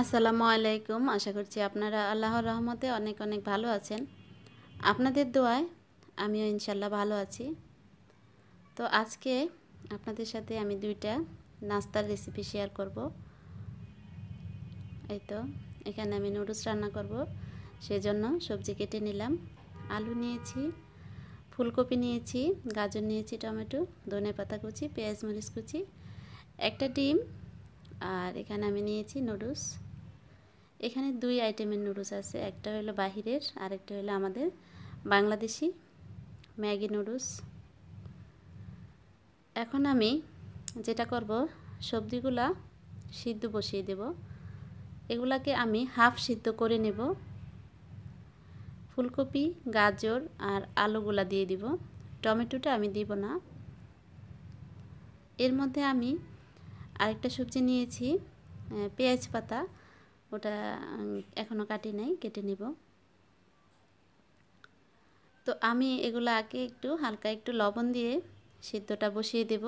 আসসালামু আলাইকুম আশা করছি আপনারা আল্লাহর রহমতে অনেক অনেক ভালো আছেন আপনাদের দোয়ায় আমিও ইনশাল্লাহ ভালো আছি তো আজকে আপনাদের সাথে আমি দুইটা নাস্তার রেসিপি শেয়ার করব এই তো এখানে আমি নুডলস রান্না করব সেজন্য সবজি কেটে নিলাম আলু নিয়েছি ফুলকপি নিয়েছি গাজর নিয়েছি টমেটো ধনে পাতা কুচি পেঁয়াজ মরিচ কুচি একটা ডিম আর এখানে আমি নিয়েছি নুডলস এখানে দুই আইটেমের নুডলস আছে একটা হলো বাহিরের আরেকটা হলো আমাদের বাংলাদেশি ম্যাগি নুডলস এখন আমি যেটা করব সবজিগুলা সিদ্ধ বসিয়ে দেব এগুলাকে আমি হাফ সিদ্ধ করে নেব ফুলকপি গাজর আর আলুগুলা দিয়ে দিব টমেটোটা আমি দিব না এর মধ্যে আমি আরেকটা সবজি নিয়েছি পেঁয়াজ পাতা ওটা এখনো কাটি নাই কেটে নিব তো আমি এগুলো আগে একটু হালকা একটু লবণ দিয়ে সিদ্ধটা বসিয়ে দেব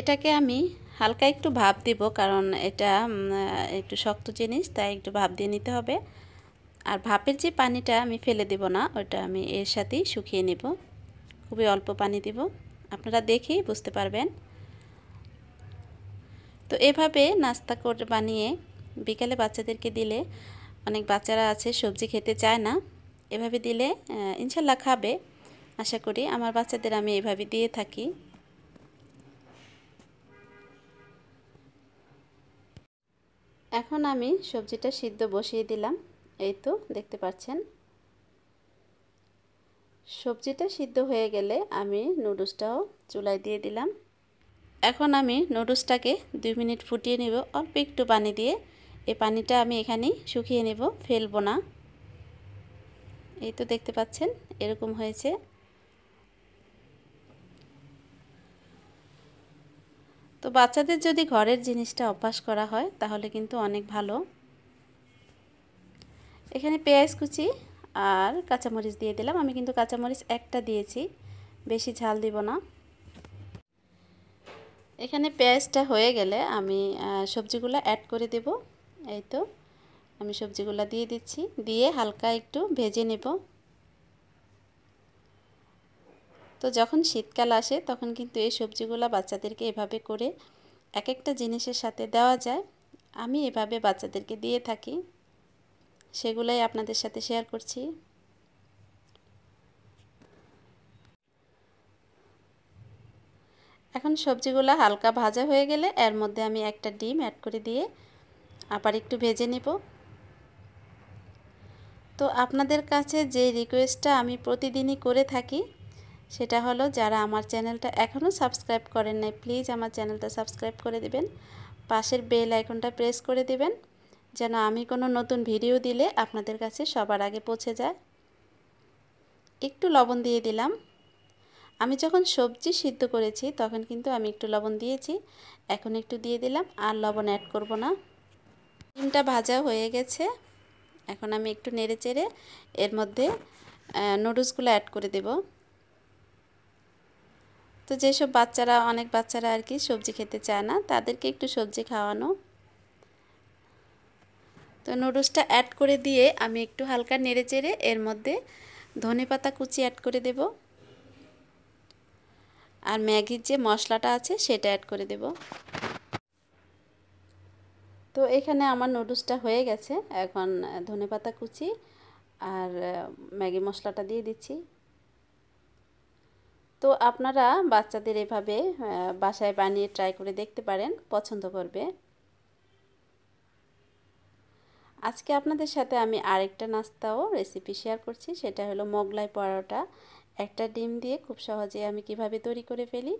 এটাকে আমি হালকা একটু ভাব দিব কারণ এটা একটু শক্ত জিনিস তাই একটু ভাব দিয়ে নিতে হবে আর ভাপের যে পানিটা আমি ফেলে দেব না ওটা আমি এর সাথেই শুকিয়ে নেব খুবই অল্প পানি দিব আপনারা দেখেই বুঝতে পারবেন তো এভাবে নাস্তা করে বানিয়ে বিকালে বাচ্চাদেরকে দিলে অনেক বাচ্চারা আছে সবজি খেতে চায় না এভাবে দিলে ইনশাল্লাহ খাবে আশা করি আমার বাচ্চাদের আমি এভাবে দিয়ে থাকি এখন আমি সবজিটা সিদ্ধ বসিয়ে দিলাম এই তো দেখতে পাচ্ছেন সবজিটা সিদ্ধ হয়ে গেলে আমি নুডলসটাও চুলায় দিয়ে দিলাম এখন আমি নুডলসটাকে দুই মিনিট ফুটিয়ে নেব অল্প একটু পানি দিয়ে এই পানিটা আমি এখানেই শুকিয়ে নেব ফেলবো না এই তো দেখতে পাচ্ছেন এরকম হয়েছে তো বাচ্চাদের যদি ঘরের জিনিসটা অভ্যাস করা হয় তাহলে কিন্তু অনেক ভালো এখানে পেঁয়াজ কুচি আর কাঁচামরিচ দিয়ে দিলাম আমি কিন্তু কাঁচামরিচ একটা দিয়েছি বেশি ঝাল দিব না এখানে পেঁয়াজটা হয়ে গেলে আমি সবজিগুলো অ্যাড করে দেব এই তো আমি সবজিগুলো দিয়ে দিচ্ছি দিয়ে হালকা একটু ভেজে নেব তো যখন শীতকাল আসে তখন কিন্তু এই সবজিগুলো বাচ্চাদেরকে এভাবে করে এক একটা জিনিসের সাথে দেওয়া যায় আমি এভাবে বাচ্চাদেরকে দিয়ে থাকি সেগুলাই আপনাদের সাথে শেয়ার করছি এখন সবজিগুলো হালকা ভাজা হয়ে গেলে এর মধ্যে আমি একটা ডিম অ্যাড করে দিয়ে আবার একটু ভেজে নেব তো আপনাদের কাছে যে রিকোয়েস্টটা আমি প্রতিদিনই করে থাকি সেটা হলো যারা আমার চ্যানেলটা এখনও সাবস্ক্রাইব করেন নাই প্লিজ আমার চ্যানেলটা সাবস্ক্রাইব করে দিবেন পাশের বেল আইকনটা প্রেস করে দিবেন যেন আমি কোনো নতুন ভিডিও দিলে আপনাদের কাছে সবার আগে পৌঁছে যায় একটু লবণ দিয়ে দিলাম আমি যখন সবজি সিদ্ধ করেছি তখন কিন্তু আমি একটু লবণ দিয়েছি এখন একটু দিয়ে দিলাম আর লবণ অ্যাড করব না ডিমটা ভাজা হয়ে গেছে এখন আমি একটু নেড়ে চেড়ে এর মধ্যে নুডলসগুলো অ্যাড করে দেব তো যেসব বাচ্চারা অনেক বাচ্চারা আর কি সবজি খেতে চায় না তাদেরকে একটু সবজি খাওয়ানো তো নুডলসটা অ্যাড করে দিয়ে আমি একটু হালকা নেড়ে চেড়ে এর মধ্যে ধনে পাতা কুচি অ্যাড করে দেবো আর ম্যাগির যে মশলাটা আছে সেটা অ্যাড করে দেব তো এখানে আমার নুডলসটা হয়ে গেছে এখন ধনেপাতা কুচি আর ম্যাগি মশলাটা দিয়ে দিচ্ছি তো আপনারা বাচ্চাদের এভাবে বাসায় বানিয়ে ট্রাই করে দেখতে পারেন পছন্দ করবে আজকে আপনাদের সাথে আমি আরেকটা নাস্তাও রেসিপি শেয়ার করছি সেটা হলো মোগলাই পরোটা একটা ডিম দিয়ে খুব সহজে আমি কিভাবে তৈরি করে ফেলি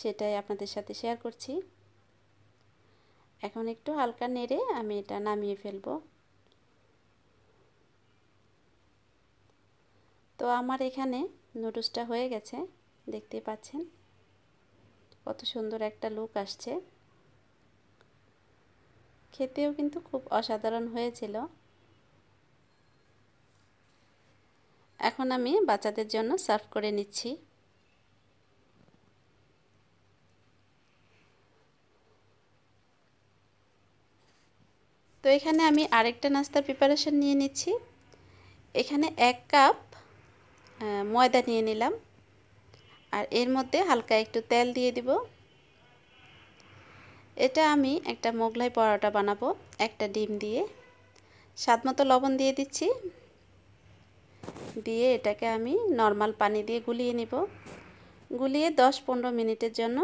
সেটাই আপনাদের সাথে শেয়ার করছি এখন একটু হালকা নেড়ে আমি এটা নামিয়ে ফেলব তো আমার এখানে নুডলসটা হয়ে গেছে দেখতে পাচ্ছেন কত সুন্দর একটা লুক আসছে খেতেও কিন্তু খুব অসাধারণ হয়েছিল এখন আমি বাচ্চাদের জন্য সার্ভ করে নিচ্ছি তো এখানে আমি আরেকটা নাস্তার প্রিপারেশন নিয়ে নিচ্ছি এখানে এক কাপ ময়দা নিয়ে নিলাম আর এর মধ্যে হালকা একটু তেল দিয়ে দিব এটা আমি একটা মোগলাই পরোটা বানাবো একটা ডিম দিয়ে স্বাদ মতো লবণ দিয়ে দিচ্ছি দিয়ে এটাকে আমি নর্মাল পানি দিয়ে গুলিয়ে নিব গুলিযে দশ পনেরো মিনিটের জন্য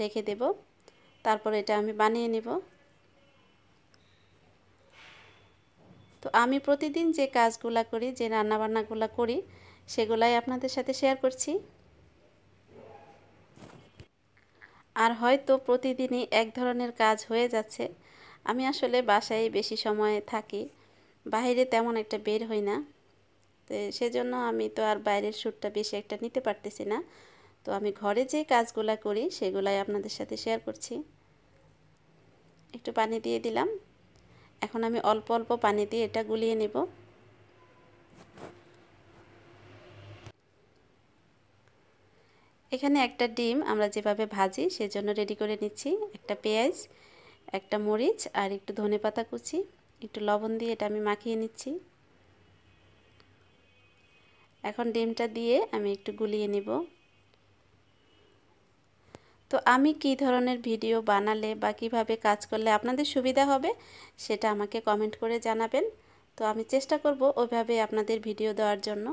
রেখে দেব তারপর এটা আমি বানিয়ে নিব তো আমি প্রতিদিন যে কাজগুলা করি যে বান্নাগুলো করি সেগুলাই আপনাদের সাথে শেয়ার করছি আর হয়তো প্রতিদিনই এক ধরনের কাজ হয়ে যাচ্ছে আমি আসলে বাসায় বেশি সময় থাকি বাইরে তেমন একটা বের হই না তো সেজন্য আমি তো আর বাইরের শ্যুটটা বেশি একটা নিতে পারতেছি না তো আমি ঘরে যে কাজগুলা করি সেগুলাই আপনাদের সাথে শেয়ার করছি একটু পানি দিয়ে দিলাম এখন আমি অল্প অল্প পানি দিয়ে এটা গুলিয়ে নেব এখানে একটা ডিম আমরা যেভাবে ভাজি সেজন্য রেডি করে নিচ্ছি একটা পেঁয়াজ একটা মরিচ আর একটু ধনে পাতা কুচি একটু লবণ দিয়ে এটা আমি মাখিয়ে নিচ্ছি এখন ডিমটা দিয়ে আমি একটু গুলিয়ে নিব তো আমি কি ধরনের ভিডিও বানালে বা কীভাবে কাজ করলে আপনাদের সুবিধা হবে সেটা আমাকে কমেন্ট করে জানাবেন তো আমি চেষ্টা করব ওইভাবে আপনাদের ভিডিও দেওয়ার জন্য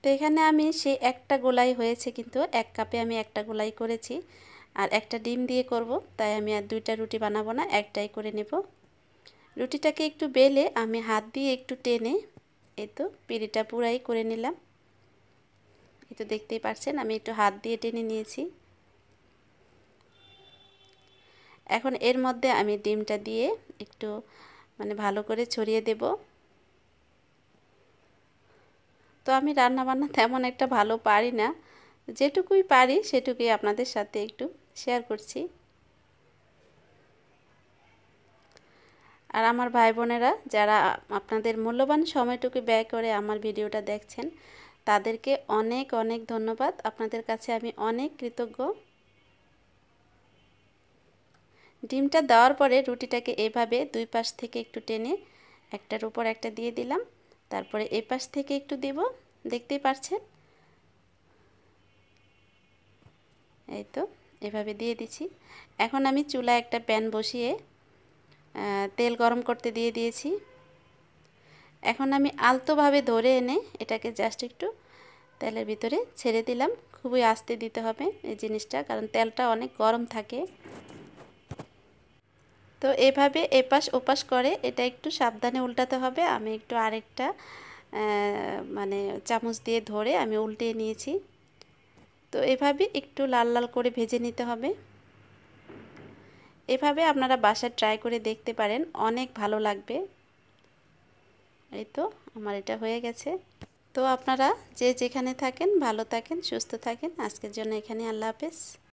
তো এখানে আমি সেই একটা গোলাই হয়েছে কিন্তু এক কাপে আমি একটা গোলাই করেছি আর একটা ডিম দিয়ে করব তাই আমি আর দুইটা রুটি বানাবো না একটাই করে নেব রুটিটাকে একটু বেলে আমি হাত দিয়ে একটু টেনে এই তো পিড়িটা পুরাই করে নিলাম এই তো দেখতেই পারছেন আমি একটু হাত দিয়ে টেনে নিয়েছি এখন এর মধ্যে আমি ডিমটা দিয়ে একটু মানে ভালো করে ছড়িয়ে দেব তো আমি রান্না বান্না তেমন একটা ভালো পারি না যেটুকুই পারি সেটুকুই আপনাদের সাথে একটু শেয়ার করছি আর আমার ভাই বোনেরা যারা আপনাদের মূল্যবান সময়টুকু ব্যয় করে আমার ভিডিওটা দেখছেন তাদেরকে অনেক অনেক ধন্যবাদ আপনাদের কাছে আমি অনেক কৃতজ্ঞ ডিমটা দেওয়ার পরে রুটিটাকে এভাবে দুই পাশ থেকে একটু টেনে একটার উপর একটা দিয়ে দিলাম তারপরে এ পাশ থেকে একটু দেব দেখতেই পারছেন এই তো এভাবে দিয়ে দিছি এখন আমি চুলা একটা প্যান বসিয়ে তেল গরম করতে দিয়ে দিয়েছি এখন আমি আলতোভাবে ধরে এনে এটাকে জাস্ট একটু তেলের ভিতরে ছেড়ে দিলাম খুবই আস্তে দিতে হবে এই জিনিসটা কারণ তেলটা অনেক গরম থাকে তো এভাবে এপাশ ওপাশ করে এটা একটু সাবধানে উল্টাতে হবে আমি একটু আরেকটা মানে চামচ দিয়ে ধরে আমি উল্টিয়ে নিয়েছি তো এভাবে একটু লাল লাল করে ভেজে নিতে হবে এভাবে আপনারা বাসায় ট্রাই করে দেখতে পারেন অনেক ভালো লাগবে এই তো আমার এটা হয়ে গেছে তো আপনারা যে যেখানে থাকেন ভালো থাকেন সুস্থ থাকেন আজকের জন্য এখানে আল্লাহ হাফেজ